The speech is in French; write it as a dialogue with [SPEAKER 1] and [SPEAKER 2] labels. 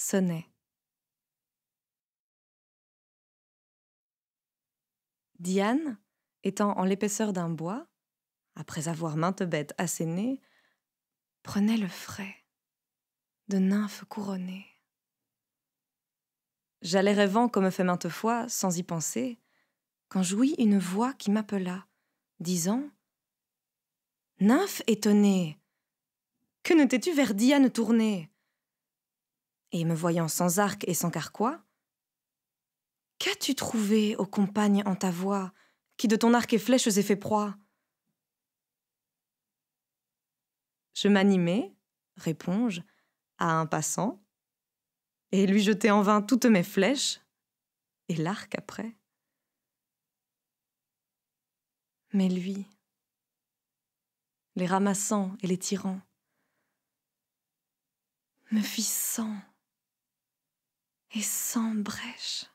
[SPEAKER 1] sonnait. Diane, étant en l'épaisseur d'un bois, après avoir maintes bêtes assénées, prenait le frais de nymphes couronnées. J'allais rêvant comme fait maintes fois, sans y penser, quand jouis une voix qui m'appela, disant Nymphe étonnée, que ne t'es-tu vers Diane tournée et me voyant sans arc et sans carquois Qu'as-tu trouvé, ô compagne, en ta voix, qui de ton arc et flèches ai fait proie Je m'animai, réponds-je, à un passant, et lui jetai en vain toutes mes flèches, et l'arc après. Mais lui, les ramassant et les tirant, me fit sang et sans brèche.